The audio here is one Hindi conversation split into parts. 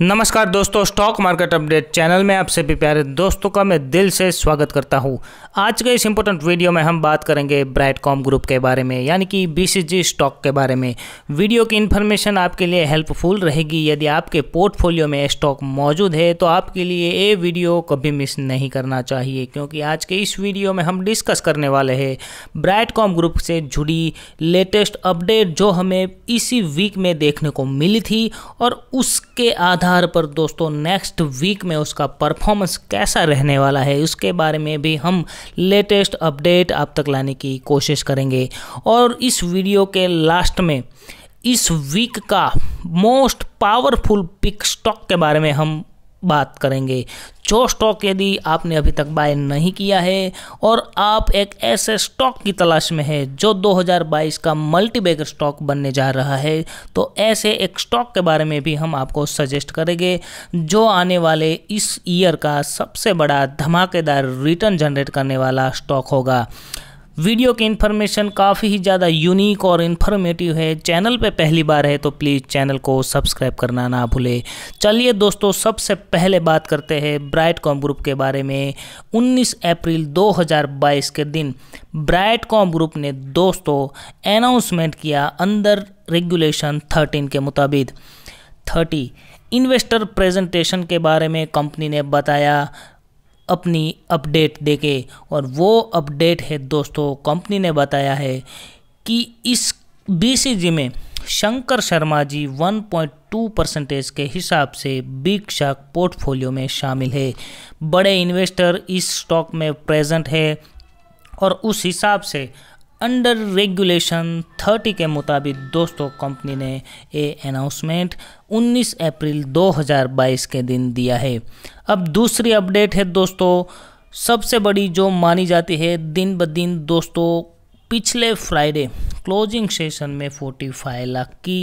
नमस्कार दोस्तों स्टॉक मार्केट अपडेट चैनल में आप सभी प्यारे दोस्तों का मैं दिल से स्वागत करता हूं आज के इस इम्पोर्टेंट वीडियो में हम बात करेंगे ब्राइट कॉम ग्रुप के बारे में यानी कि बीसीजी स्टॉक के बारे में वीडियो की इन्फॉर्मेशन आपके लिए हेल्पफुल रहेगी यदि आपके पोर्टफोलियो में स्टॉक मौजूद है तो आपके लिए ये वीडियो कभी मिस नहीं करना चाहिए क्योंकि आज के इस वीडियो में हम डिस्कस करने वाले हैं ब्राइट कॉम ग्रुप से जुड़ी लेटेस्ट अपडेट जो हमें इसी वीक में देखने को मिली थी और उसके आधार आधार पर दोस्तों नेक्स्ट वीक में उसका परफॉर्मेंस कैसा रहने वाला है उसके बारे में भी हम लेटेस्ट अपडेट आप तक लाने की कोशिश करेंगे और इस वीडियो के लास्ट में इस वीक का मोस्ट पावरफुल पिक स्टॉक के बारे में हम बात करेंगे जो स्टॉक यदि आपने अभी तक बाय नहीं किया है और आप एक ऐसे स्टॉक की तलाश में है जो 2022 का मल्टीबैगर स्टॉक बनने जा रहा है तो ऐसे एक स्टॉक के बारे में भी हम आपको सजेस्ट करेंगे जो आने वाले इस ईयर का सबसे बड़ा धमाकेदार रिटर्न जनरेट करने वाला स्टॉक होगा वीडियो की इन्फॉर्मेशन काफ़ी ही ज़्यादा यूनिक और इन्फॉर्मेटिव है चैनल पे पहली बार है तो प्लीज़ चैनल को सब्सक्राइब करना ना भूले चलिए दोस्तों सबसे पहले बात करते हैं ब्राइट कॉम ग्रुप के बारे में 19 अप्रैल 2022 के दिन ब्राइट कॉम ग्रुप ने दोस्तों अनाउंसमेंट किया अंदर रेगुलेशन थर्टीन के मुताबिक थर्टी इन्वेस्टर प्रेजेंटेशन के बारे में कंपनी ने बताया अपनी अपडेट देके और वो अपडेट है दोस्तों कंपनी ने बताया है कि इस बीसीजी में शंकर शर्मा जी 1.2 परसेंटेज के हिसाब से बिग शार्क पोर्टफोलियो में शामिल है बड़े इन्वेस्टर इस स्टॉक में प्रेजेंट है और उस हिसाब से अंडर रेगुलेशन 30 के मुताबिक दोस्तों कंपनी ने ये अनाउंसमेंट 19 अप्रैल 2022 के दिन दिया है अब दूसरी अपडेट है दोस्तों सबसे बड़ी जो मानी जाती है दिन ब दिन दोस्तों पिछले फ्राइडे क्लोजिंग सेशन में 45 लाख की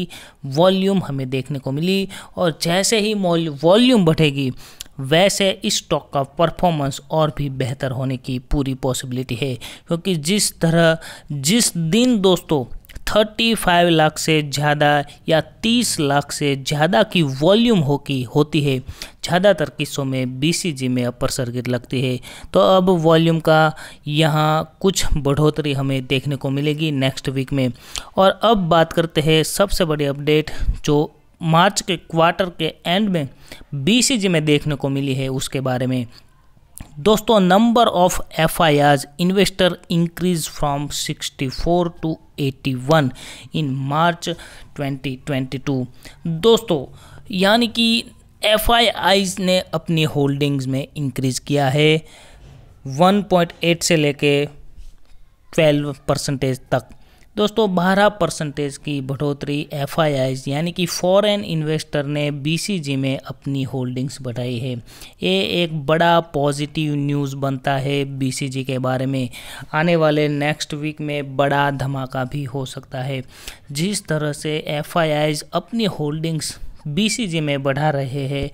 वॉल्यूम हमें देखने को मिली और जैसे ही वॉल्यूम बढ़ेगी वैसे इस स्टॉक का परफॉर्मेंस और भी बेहतर होने की पूरी पॉसिबिलिटी है क्योंकि जिस तरह जिस दिन दोस्तों 35 लाख से ज़्यादा या 30 लाख से ज़्यादा की वॉल्यूम हो की होती है ज़्यादातर किस्सों में बीसीजी में अपर सर्किट लगती है तो अब वॉल्यूम का यहाँ कुछ बढ़ोतरी हमें देखने को मिलेगी नेक्स्ट वीक में और अब बात करते हैं सबसे बड़ी अपडेट जो मार्च के क्वार्टर के एंड में बी में देखने को मिली है उसके बारे में दोस्तों number of F I investor increase from 64 to 81 in March 2022 दोस्तों यानी कि एफ आई आईज ने अपनी होल्डिंग्स में इंक्रीज किया है 1.8 से लेके 12 परसेंटेज तक दोस्तों 12 परसेंटेज की बढ़ोतरी एफ यानी कि फॉरेन इन्वेस्टर ने बीसीजी में अपनी होल्डिंग्स बढ़ाई है ये एक बड़ा पॉजिटिव न्यूज़ बनता है बीसीजी के बारे में आने वाले नेक्स्ट वीक में बड़ा धमाका भी हो सकता है जिस तरह से एफ अपनी होल्डिंग्स बीसीजी में बढ़ा रहे हैं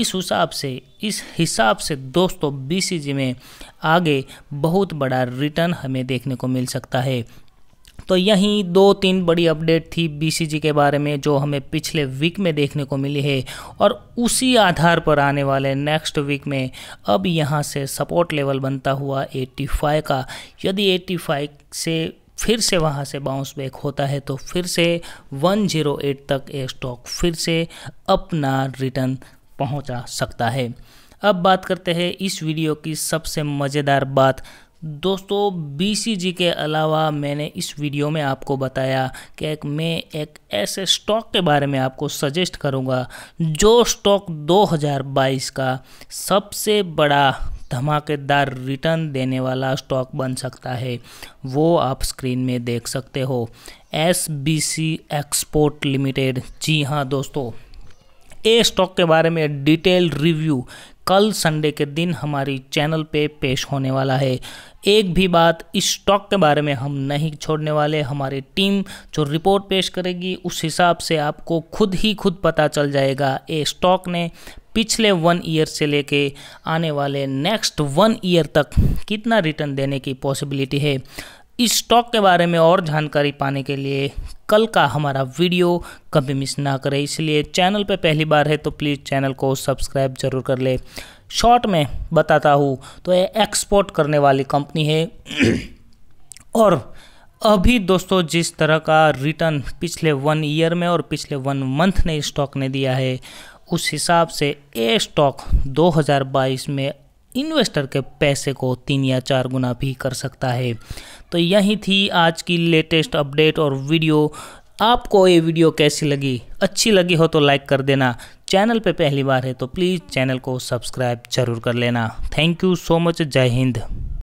इस हिसाब से इस हिसाब से दोस्तों बीसीजी में आगे बहुत बड़ा रिटर्न हमें देखने को मिल सकता है तो यहीं दो तीन बड़ी अपडेट थी बी के बारे में जो हमें पिछले वीक में देखने को मिली है और उसी आधार पर आने वाले नेक्स्ट वीक में अब यहाँ से सपोर्ट लेवल बनता हुआ 85 का यदि 85 से फिर से वहाँ से बाउंस बैक होता है तो फिर से 108 तक ये स्टॉक फिर से अपना रिटर्न पहुँचा सकता है अब बात करते हैं इस वीडियो की सबसे मज़ेदार बात दोस्तों बी के अलावा मैंने इस वीडियो में आपको बताया कि एक मैं एक ऐसे स्टॉक के बारे में आपको सजेस्ट करूंगा जो स्टॉक 2022 का सबसे बड़ा धमाकेदार रिटर्न देने वाला स्टॉक बन सकता है वो आप स्क्रीन में देख सकते हो एस बी एक्सपोर्ट लिमिटेड जी हाँ दोस्तों ए स्टॉक के बारे में डिटेल रिव्यू कल संडे के दिन हमारी चैनल पे पेश होने वाला है एक भी बात इस स्टॉक के बारे में हम नहीं छोड़ने वाले हमारी टीम जो रिपोर्ट पेश करेगी उस हिसाब से आपको खुद ही खुद पता चल जाएगा ए स्टॉक ने पिछले वन ईयर से लेके आने वाले नेक्स्ट वन ईयर तक कितना रिटर्न देने की पॉसिबिलिटी है इस स्टॉक के बारे में और जानकारी पाने के लिए कल का हमारा वीडियो कभी मिस ना करें इसलिए चैनल पर पहली बार है तो प्लीज़ चैनल को सब्सक्राइब जरूर कर ले शॉर्ट में बताता हूँ तो ये एक्सपोर्ट करने वाली कंपनी है और अभी दोस्तों जिस तरह का रिटर्न पिछले वन ईयर में और पिछले वन मंथ ने स्टॉक ने दिया है उस हिसाब से ए स्टॉक 2022 में इन्वेस्टर के पैसे को तीन या चार गुना भी कर सकता है तो यही थी आज की लेटेस्ट अपडेट और वीडियो आपको ये वीडियो कैसी लगी अच्छी लगी हो तो लाइक कर देना चैनल पे पहली बार है तो प्लीज़ चैनल को सब्सक्राइब जरूर कर लेना थैंक यू सो मच जय हिंद